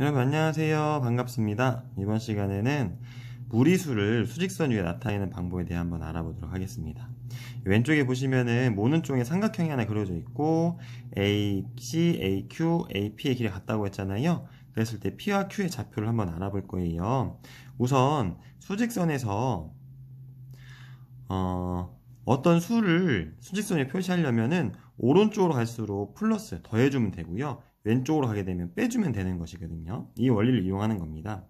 여러분 안녕하세요 반갑습니다 이번 시간에는 무리수를 수직선 위에 나타내는 방법에 대해 한번 알아보도록 하겠습니다 왼쪽에 보시면은 모는 쪽에 삼각형이 하나 그려져 있고 AC, AQ, AP의 길이 같다고 했잖아요 그랬을 때 P와 Q의 좌표를 한번 알아볼 거예요 우선 수직선에서 어, 어떤 수를 수직선에 표시하려면은 오른쪽으로 갈수록 플러스 더해주면 되고요 왼쪽으로 가게 되면 빼주면 되는 것이거든요. 이 원리를 이용하는 겁니다.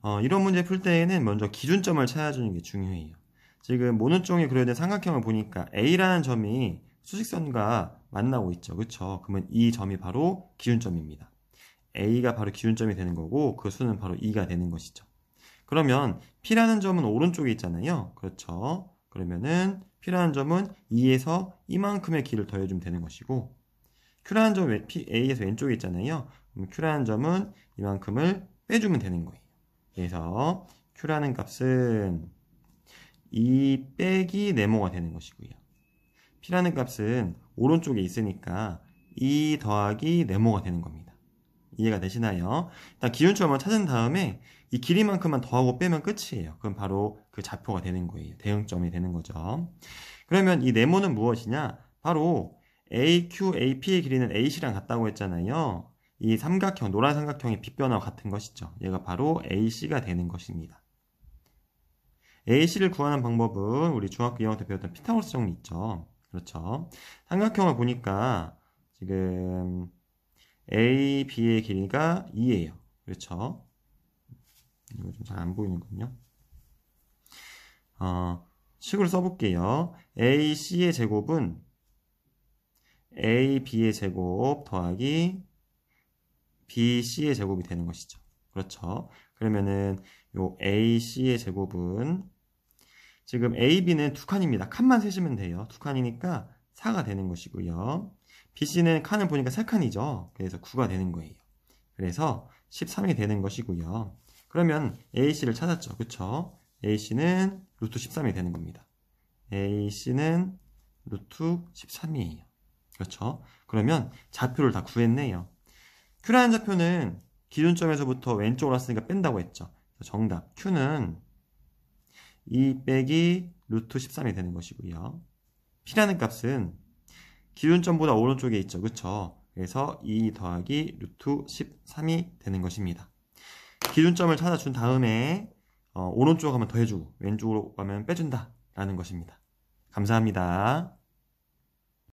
어, 이런 문제 풀 때에는 먼저 기준점을 찾아주는 게 중요해요. 지금 모노종에 그려된 삼각형을 보니까 A라는 점이 수직선과 만나고 있죠. 그쵸 그러면 이 점이 바로 기준점입니다. A가 바로 기준점이 되는 거고 그 수는 바로 2가 되는 것이죠. 그러면 P라는 점은 오른쪽에 있잖아요. 그렇죠? 그러면은 P라는 점은 2에서 이만큼의 길을 더해주면 되는 것이고 Q라는 점 A에서 왼쪽에 있잖아요. 그럼 Q라는 점은 이만큼을 빼주면 되는 거예요. 그래서 Q라는 값은 2 빼기 네모가 되는 것이고요. P라는 값은 오른쪽에 있으니까 2 더하기 네모가 되는 겁니다. 이해가 되시나요? 일단 기준점을 찾은 다음에 이 길이만큼만 더하고 빼면 끝이에요. 그럼 바로 그 좌표가 되는 거예요. 대응점이 되는 거죠. 그러면 이 네모는 무엇이냐? 바로 AQAP의 길이는 AC랑 같다고 했잖아요. 이 삼각형, 노란 삼각형의 빛변화와 같은 것이죠. 얘가 바로 AC가 되는 것입니다. AC를 구하는 방법은 우리 중학교 2학년 때 배웠던 피타고라스 정리 있죠. 그렇죠. 삼각형을 보니까 지금 AB의 길이가 2예요. 그렇죠. 이거 좀 잘 안 보이는군요. 어, 식을 써볼게요. AC의 제곱은 a, b의 제곱 더하기 b, c의 제곱이 되는 것이죠. 그렇죠. 그러면은 요 a, c의 제곱은 지금 a, b는 두 칸입니다. 칸만 세시면 돼요. 두 칸이니까 4가 되는 것이고요. b, c는 칸을 보니까 세 칸이죠. 그래서 9가 되는 거예요. 그래서 13이 되는 것이고요. 그러면 a, c를 찾았죠. 그렇죠? a, c는 루트 13이 되는 겁니다. a, c는 루트 13이에요. 그렇죠? 그러면 좌표를 다 구했네요. Q라는 좌표는 기준점에서부터 왼쪽으로 왔으니까 뺀다고 했죠. 정답 Q는 2 e 빼기 루트 13이 되는 것이고요. P라는 값은 기준점보다 오른쪽에 있죠. 그렇죠? 그래서 2 e 더하기 루트 13이 되는 것입니다. 기준점을 찾아준 다음에 어, 오른쪽 가면 더해주고 왼쪽으로 가면 빼준다라는 것입니다. 감사합니다.